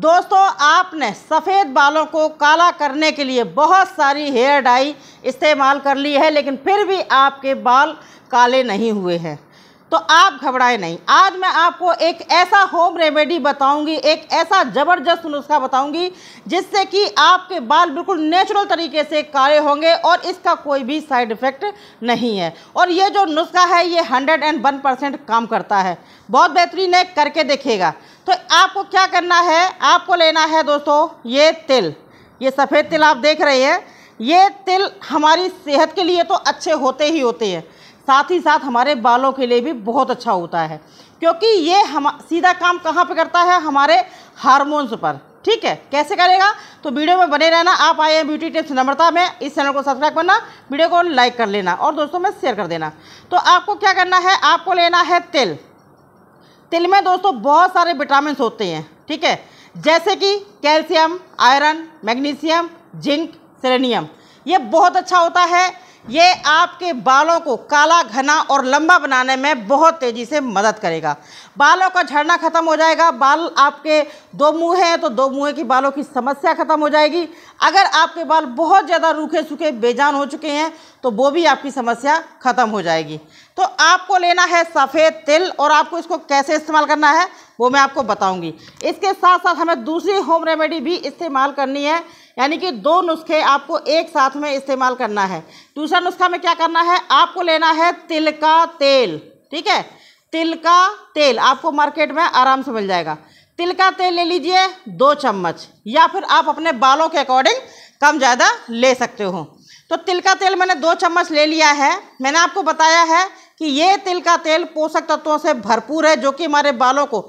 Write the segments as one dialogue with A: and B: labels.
A: दोस्तों आपने सफ़ेद बालों को काला करने के लिए बहुत सारी हेयर डाई इस्तेमाल कर ली है लेकिन फिर भी आपके बाल काले नहीं हुए हैं तो आप घबराएं नहीं आज मैं आपको एक ऐसा होम रेमेडी बताऊंगी एक ऐसा ज़बरदस्त नुस्खा बताऊंगी जिससे कि आपके बाल बिल्कुल नेचुरल तरीके से काले होंगे और इसका कोई भी साइड इफ़ेक्ट नहीं है और ये जो नुस्खा है ये हंड्रेड एंड वन परसेंट काम करता है बहुत बेहतरीन है करके देखेगा तो आपको क्या करना है आपको लेना है दोस्तों ये तिल ये सफ़ेद तिल आप देख रहे हैं ये तिल हमारी सेहत के लिए तो अच्छे होते ही होते हैं साथ ही साथ हमारे बालों के लिए भी बहुत अच्छा होता है क्योंकि ये हम सीधा काम कहाँ पे करता है हमारे हार्मोन्स पर ठीक है कैसे करेगा तो वीडियो में बने रहना आप आए हैं ब्यूटी टिप्स नम्रता में इस चैनल को सब्सक्राइब करना वीडियो को लाइक कर लेना और दोस्तों में शेयर कर देना तो आपको क्या करना है आपको लेना है तिल तिल में दोस्तों बहुत सारे विटामिन होते हैं ठीक है जैसे कि calcium iron magnesium zinc selenium ये बहुत अच्छा होता है ये आपके बालों को काला घना और लंबा बनाने में बहुत तेज़ी से मदद करेगा बालों का झड़ना ख़त्म हो जाएगा बाल आपके दो मुँह हैं तो दो मुँह की बालों की समस्या ख़त्म हो जाएगी अगर आपके बाल बहुत ज़्यादा रूखे सूखे बेजान हो चुके हैं तो वो भी आपकी समस्या ख़त्म हो जाएगी तो आपको लेना है सफ़ेद तिल और आपको इसको कैसे इस्तेमाल करना है वो मैं आपको बताऊंगी इसके साथ साथ हमें दूसरी होम रेमेडी भी इस्तेमाल करनी है यानी कि दो नुस्खे आपको एक साथ में इस्तेमाल करना है दूसरा नुस्खा में क्या करना है आपको लेना है तिल का तेल ठीक है तिल का तेल आपको मार्केट में आराम से मिल जाएगा तिल का तेल ले लीजिए दो चम्मच या फिर आप अपने बालों के अकॉर्डिंग कम ज़्यादा ले सकते हो तो तिल का तेल मैंने दो चम्मच ले लिया है मैंने आपको बताया है कि ये तिल का तेल पोषक तत्वों से भरपूर है जो कि हमारे बालों को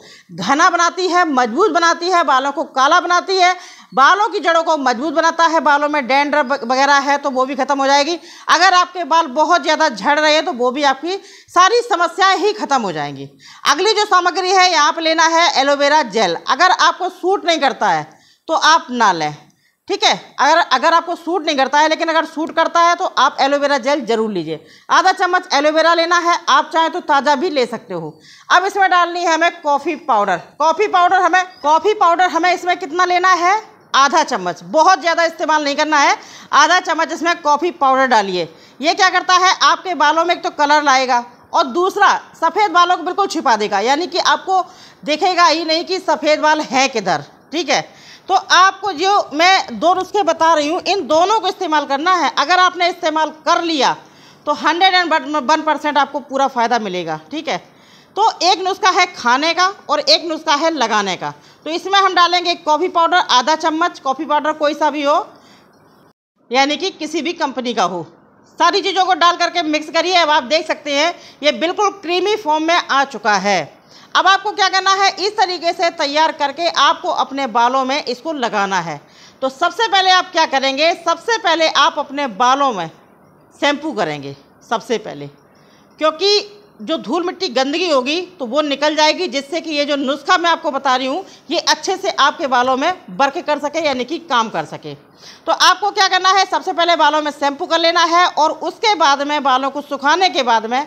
A: घना बनाती है मजबूत बनाती है बालों को काला बनाती है बालों की जड़ों को मजबूत बनाता है बालों में डेंडर वगैरह है तो वो भी ख़त्म हो जाएगी अगर आपके बाल बहुत ज़्यादा झड़ रहे हैं तो वो भी आपकी सारी समस्याएं ही ख़त्म हो जाएंगी अगली जो सामग्री है यहाँ पर लेना है एलोवेरा जेल अगर आपको सूट नहीं करता है तो आप ना लें ठीक है अगर अगर आपको सूट नहीं करता है लेकिन अगर सूट करता है तो आप एलोवेरा जेल जरूर लीजिए आधा चम्मच एलोवेरा लेना है आप चाहें तो ताज़ा भी ले सकते हो अब इसमें डालनी है हमें कॉफ़ी पाउडर कॉफ़ी पाउडर हमें कॉफ़ी पाउडर हमें इसमें कितना लेना है आधा चम्मच बहुत ज़्यादा इस्तेमाल नहीं करना है आधा चम्मच इसमें कॉफ़ी पाउडर डालिए ये क्या करता है आपके बालों में एक तो कलर लाएगा और दूसरा सफ़ेद बालों को बिल्कुल छिपा देगा यानी कि आपको देखेगा ही नहीं कि सफ़ेद बाल है किधर ठीक है तो आपको जो मैं दो नुस्खे बता रही हूँ इन दोनों को इस्तेमाल करना है अगर आपने इस्तेमाल कर लिया तो हंड्रेड एंड वन परसेंट आपको पूरा फ़ायदा मिलेगा ठीक है तो एक नुस्खा है खाने का और एक नुस्खा है लगाने का तो इसमें हम डालेंगे कॉफ़ी पाउडर आधा चम्मच कॉफ़ी पाउडर कोई सा भी हो यानी कि किसी भी कंपनी का हो सारी चीज़ों को डाल करके मिक्स करिए अब आप देख सकते हैं ये बिल्कुल क्रीमी फॉर्म में आ चुका है अब आपको क्या करना है इस तरीके से तैयार करके आपको अपने बालों में इसको लगाना है तो सबसे पहले आप क्या करेंगे सबसे पहले आप अपने बालों में शैम्पू करेंगे सबसे पहले क्योंकि जो धूल मिट्टी गंदगी होगी तो वो निकल जाएगी जिससे कि ये जो नुस्खा मैं आपको बता रही हूँ ये अच्छे से आपके बालों में वर्क कर सके यानी कि काम कर सके तो आपको क्या करना है सबसे पहले बालों में शैम्पू कर लेना है और उसके बाद में बालों को सुखाने के बाद में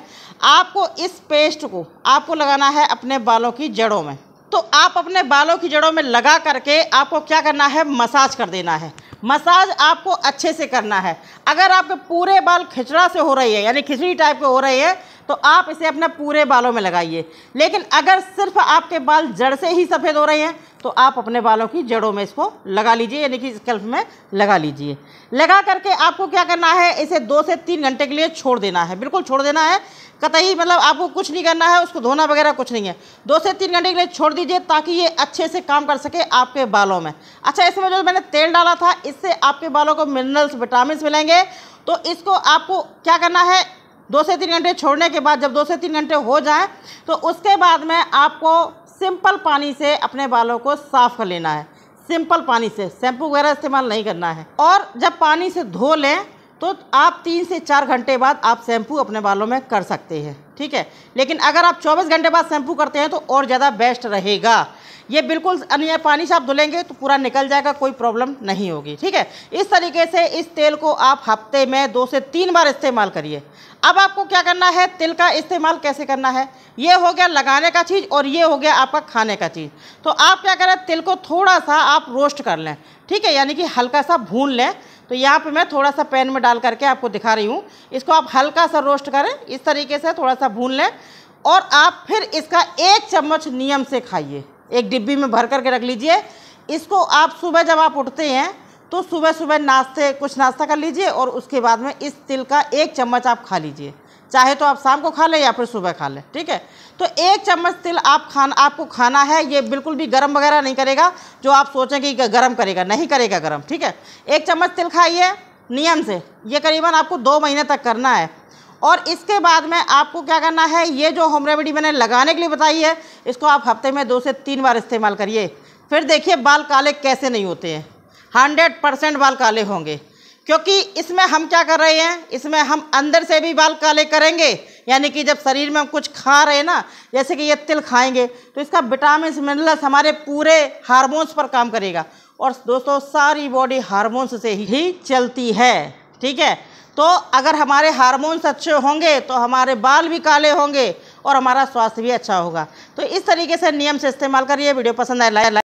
A: आपको इस पेस्ट को आपको लगाना है अपने बालों की जड़ों में तो आप अपने बालों की जड़ों में लगा करके आपको क्या करना है मसाज कर देना है मसाज आपको अच्छे से करना है अगर आपके पूरे बाल खिचड़ा से हो रही है यानी खिचड़ी टाइप के हो रही है तो आप इसे अपने पूरे बालों में लगाइए लेकिन अगर सिर्फ आपके बाल जड़ से ही सफ़ेद हो रहे हैं तो आप अपने बालों की जड़ों में इसको लगा लीजिए यानी कि स्कल्फ में लगा लीजिए लगा करके आपको क्या करना है इसे दो से तीन घंटे के लिए छोड़ देना है बिल्कुल छोड़ देना है कतई मतलब आपको कुछ नहीं करना है उसको धोना वगैरह कुछ नहीं है दो से तीन घंटे के लिए छोड़ दीजिए ताकि ये अच्छे से काम कर सके आपके बालों में अच्छा इसमें जो मैंने तेल डाला था इससे आपके बालों को मिनरल्स विटामिन मिलेंगे तो इसको आपको क्या करना है दो से तीन घंटे छोड़ने के बाद जब दो से तीन घंटे हो जाए तो उसके बाद में आपको सिंपल पानी से अपने बालों को साफ़ कर लेना है सिंपल पानी से शैम्पू वगैरह इस्तेमाल नहीं करना है और जब पानी से धो लें तो आप तीन से चार घंटे बाद आप शैम्पू अपने बालों में कर सकते हैं ठीक है लेकिन अगर आप 24 घंटे बाद शैम्पू करते हैं तो और ज़्यादा बेस्ट रहेगा ये बिल्कुल अन्य पानी से आप धुलेंगे तो पूरा निकल जाएगा कोई प्रॉब्लम नहीं होगी ठीक है इस तरीके से इस तेल को आप हफ्ते में दो से तीन बार इस्तेमाल करिए अब आपको क्या करना है तिल का इस्तेमाल कैसे करना है ये हो गया लगाने का चीज़ और ये हो गया आपका खाने का चीज़ तो आप क्या करें तिल को थोड़ा सा आप रोस्ट कर लें ठीक है यानी कि हल्का सा भून लें तो यहाँ पे मैं थोड़ा सा पैन में डाल करके आपको दिखा रही हूँ इसको आप हल्का सा रोस्ट करें इस तरीके से थोड़ा सा भून लें और आप फिर इसका एक चम्मच नियम से खाइए एक डिब्बी में भर करके रख लीजिए इसको आप सुबह जब आप उठते हैं तो सुबह सुबह नाश्ते कुछ नाश्ता कर लीजिए और उसके बाद में इस तिल का एक चम्मच आप खा लीजिए चाहे तो आप शाम को खा लें या फिर सुबह खा लें ठीक है तो एक चम्मच तिल आप खान आपको खाना है ये बिल्कुल भी गर्म वगैरह नहीं करेगा जो आप सोचें कि गर्म करेगा नहीं करेगा गर्म ठीक है एक चम्मच तिल खाइए नियम से ये करीबन आपको दो महीने तक करना है और इसके बाद में आपको क्या करना है ये जो होम रेमेडी मैंने लगाने के लिए बताई है इसको आप हफ्ते में दो से तीन बार इस्तेमाल करिए फिर देखिए बाल काले कैसे नहीं होते हैं हंड्रेड परसेंट बाल काले होंगे क्योंकि इसमें हम क्या कर रहे हैं इसमें हम अंदर से भी बाल काले करेंगे यानी कि जब शरीर में हम कुछ खा रहे हैं ना जैसे कि ये तिल खाएंगे तो इसका विटामिन मिनरल्स हमारे पूरे हार्मोन्स पर काम करेगा और दोस्तों सारी बॉडी हार्मोन्स से ही चलती है ठीक है तो अगर हमारे हार्मोन्स अच्छे होंगे तो हमारे बाल भी काले होंगे और हमारा स्वास्थ्य भी अच्छा होगा तो इस तरीके से नियम से इस्तेमाल करिए वीडियो पसंद आए लाइक